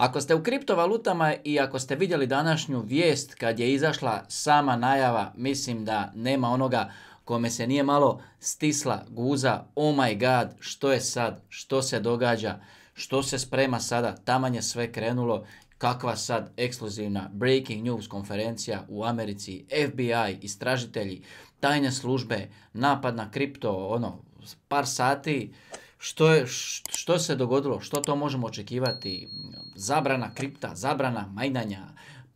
Ako ste u kriptovalutama i ako ste vidjeli današnju vijest kad je izašla sama najava, mislim da nema onoga kome se nije malo stisla guza, oh my god, što je sad, što se događa, što se sprema sada, taman je sve krenulo, kakva sad ekskluzivna breaking news konferencija u Americi, FBI, istražitelji, tajne službe, napad na kripto, ono, par sati, što, je, što se dogodilo, što to možemo očekivati, zabrana kripta, zabrana majdanja,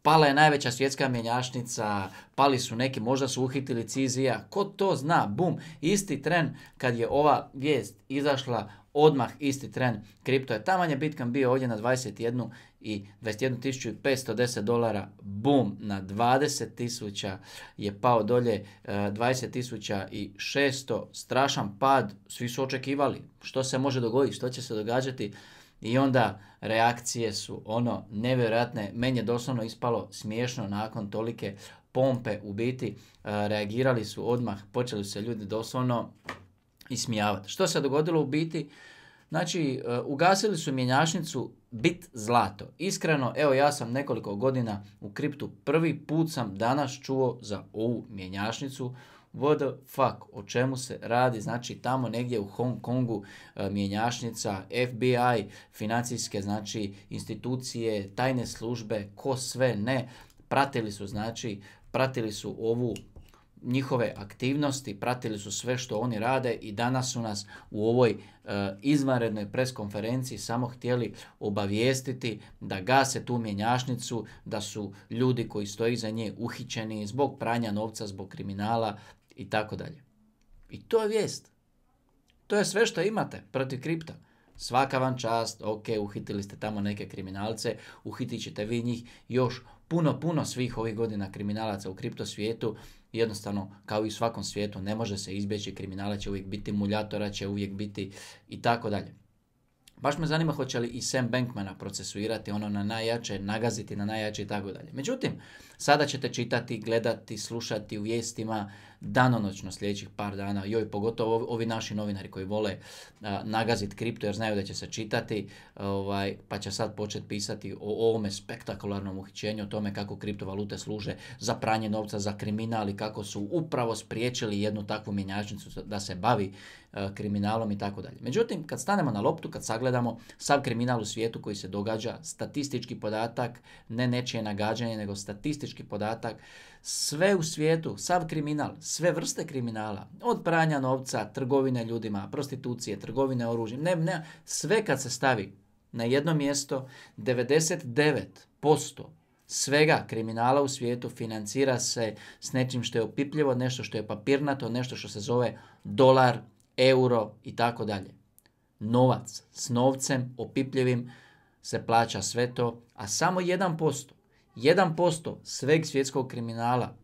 pala je najveća svjetska mjenjačnica, pali su neki, možda su uhitili Cizija, ko to zna, bum, isti tren kad je ova vijest izašla odmah isti tren kripto je taman je Bitcoin bio ovdje na 21 i 21.510 dolara bum na 20.000 je pao dolje 20.600 e, strašan pad svi su očekivali što se može dogoditi što će se događati i onda reakcije su ono nevjerojatne meni je doslovno ispalo smiješno nakon tolike pompe u biti e, reagirali su odmah počeli su se ljudi doslovno ismijavati. Što se dogodilo u biti? Znači, e, ugasili su mjenjašnicu bit zlato. Iskreno, evo ja sam nekoliko godina u kriptu. Prvi put sam danas čuo za ovu mjenjačnicu. What the fuck, o čemu se radi? Znači, tamo negdje u Hong Kongu e, mjenjačnica, FBI, financijske znači, institucije, tajne službe, ko sve ne, pratili su znači pratili su ovu njihove aktivnosti, pratili su sve što oni rade i danas su nas u ovoj e, izvanrednoj preskonferenciji samo htjeli obavijestiti da gase tu mjenjašnicu, da su ljudi koji stoji za nje uhićeni zbog pranja novca, zbog kriminala i tako dalje. I to je vijest. To je sve što imate protiv kripta. Svaka vam čast, ok, uhitili ste tamo neke kriminalce, uhitit ćete vi njih još puno, puno svih ovih godina kriminalaca u kripto svijetu jednostavno kao i u svakom svijetu ne može se izbjeći, kriminala će uvijek biti, muljatora će uvijek biti i tako dalje. Baš me zanima hoće li i Sam Bankmana procesuirati ono na najjače, nagaziti na najjače i tako dalje. Međutim, sada ćete čitati, gledati, slušati u vijestima danonoćno sljedećih par dana, joj pogotovo ovi naši novinari koji vole nagaziti nagazit kripto jer znaju da će se čitati, ovaj, pa će sad početi pisati o ovome spektakularnom uhićenju, o tome kako kriptovalute služe za pranje novca, za kriminal i kako su upravo spriječili jednu takvu mjenjačnicu da se bavi kriminalom i tako dalje. Međutim, kad stanemo na loptu, kad sagledamo sav kriminal u svijetu koji se događa, statistički podatak, ne nečije nagađanje, nego statistički podatak, sve u svijetu, sav kriminal, sve vrste kriminala, od pranja novca, trgovine ljudima, prostitucije, trgovine oružjem, ne, ne, sve kad se stavi na jedno mjesto, 99% svega kriminala u svijetu financira se s nečim što je opipljivo, nešto što je papirnato, nešto što se zove dolar, euro i tako dalje. Novac s novcem opipljivim se plaća sve to, a samo 1%, 1% sveg svjetskog kriminala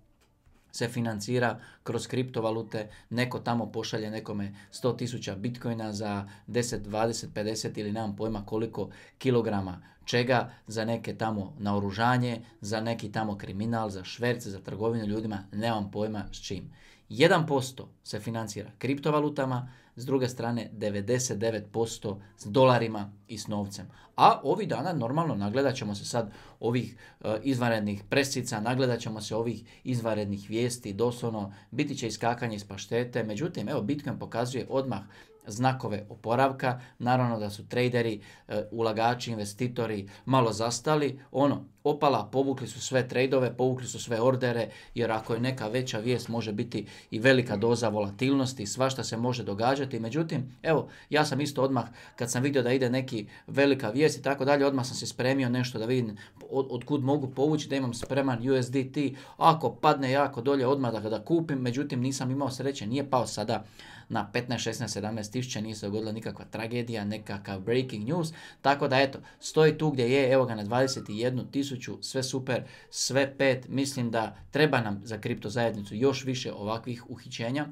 se financira kroz kriptovalute, neko tamo pošalje nekome 100.000 bitcoina za 10, 20, 50 ili nemam pojma koliko kilograma čega za neke tamo naoružanje, za neki tamo kriminal, za šverce, za trgovinu ljudima, nemam pojma s čim. 1% se financira kriptovalutama, s druge strane 99% s dolarima i s novcem. A ovih dana normalno nagledat ćemo se sad ovih e, izvanrednih presica, nagledat ćemo se ovih izvanrednih vijesti, doslovno biti će iskakanje iz paštete. Međutim, evo Bitcoin pokazuje odmah znakove oporavka. Naravno da su trejderi, e, ulagači, investitori malo zastali. Ono, opala, povukli su sve trejdove, povukli su sve ordere, jer ako je neka veća vijest može biti i velika doza volatilnosti, svašta se može događati. Međutim, evo, ja sam isto odmah, kad sam vidio da ide neki velika vijest i tako dalje, odmah sam se spremio nešto da vidim od, kud mogu povući, da imam spreman USDT, ako padne jako dolje odmah da ga kupim, međutim nisam imao sreće, nije pao sada na 15, 16, 17 tisuća, nije se dogodila nikakva tragedija, nekakav breaking news, tako da eto, stoji tu gdje je, evo ga na 21 tisuća, tisuću, sve super, sve pet, mislim da treba nam za kripto zajednicu još više ovakvih uhićenja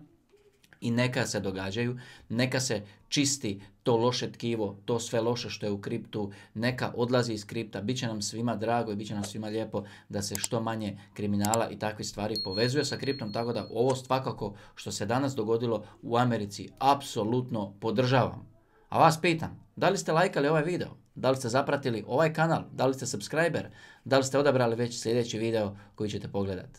i neka se događaju, neka se čisti to loše tkivo, to sve loše što je u kriptu, neka odlazi iz kripta, bit će nam svima drago i bit će nam svima lijepo da se što manje kriminala i takvih stvari povezuje sa kriptom, tako da ovo svakako što se danas dogodilo u Americi apsolutno podržavam. A vas pitam, da li ste lajkali ovaj video? Da li ste zapratili ovaj kanal, da li ste subscriber, da li ste odabrali već sljedeći video koji ćete pogledati.